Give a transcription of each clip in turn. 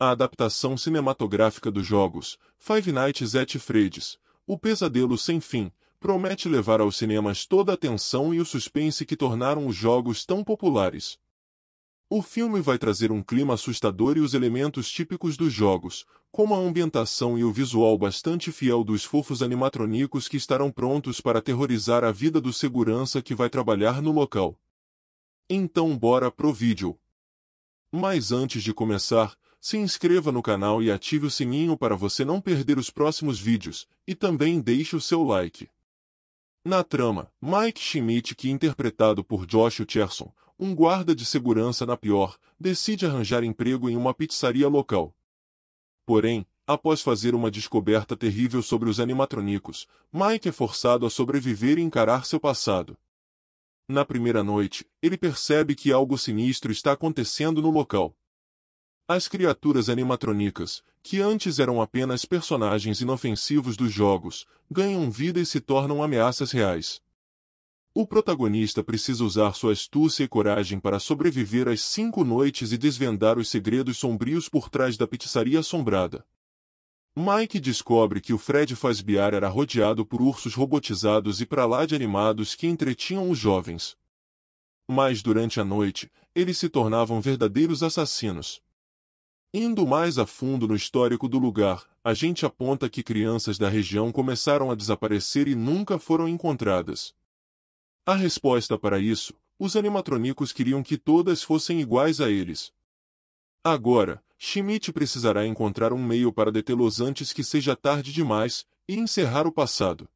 a adaptação cinematográfica dos jogos Five Nights at Freddy's, O Pesadelo Sem Fim, promete levar aos cinemas toda a tensão e o suspense que tornaram os jogos tão populares. O filme vai trazer um clima assustador e os elementos típicos dos jogos, como a ambientação e o visual bastante fiel dos fofos animatrônicos que estarão prontos para aterrorizar a vida do segurança que vai trabalhar no local. Então bora pro vídeo. Mas antes de começar, se inscreva no canal e ative o sininho para você não perder os próximos vídeos, e também deixe o seu like. Na trama, Mike Schmidt, que interpretado por Josh Hutcherson, um guarda de segurança na pior, decide arranjar emprego em uma pizzaria local. Porém, após fazer uma descoberta terrível sobre os animatrônicos, Mike é forçado a sobreviver e encarar seu passado. Na primeira noite, ele percebe que algo sinistro está acontecendo no local. As criaturas animatrônicas, que antes eram apenas personagens inofensivos dos jogos, ganham vida e se tornam ameaças reais. O protagonista precisa usar sua astúcia e coragem para sobreviver às cinco noites e desvendar os segredos sombrios por trás da pizzaria assombrada. Mike descobre que o Fred Fazbear era rodeado por ursos robotizados e para lá de animados que entretinham os jovens. Mas durante a noite, eles se tornavam verdadeiros assassinos. Indo mais a fundo no histórico do lugar, a gente aponta que crianças da região começaram a desaparecer e nunca foram encontradas. A resposta para isso, os animatrônicos queriam que todas fossem iguais a eles. Agora, Schmidt precisará encontrar um meio para detê-los antes que seja tarde demais e encerrar o passado.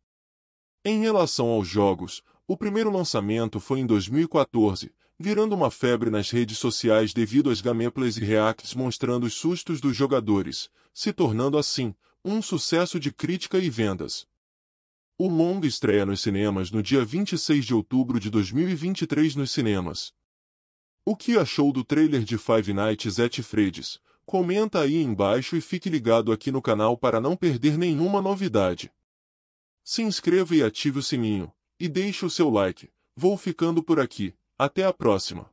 Em relação aos jogos, o primeiro lançamento foi em 2014, virando uma febre nas redes sociais devido às gameplays e reacts mostrando os sustos dos jogadores, se tornando assim um sucesso de crítica e vendas. O longa estreia nos cinemas no dia 26 de outubro de 2023 nos cinemas. O que achou do trailer de Five Nights at Freddy's? Comenta aí embaixo e fique ligado aqui no canal para não perder nenhuma novidade. Se inscreva e ative o sininho, e deixe o seu like. Vou ficando por aqui. Até a próxima!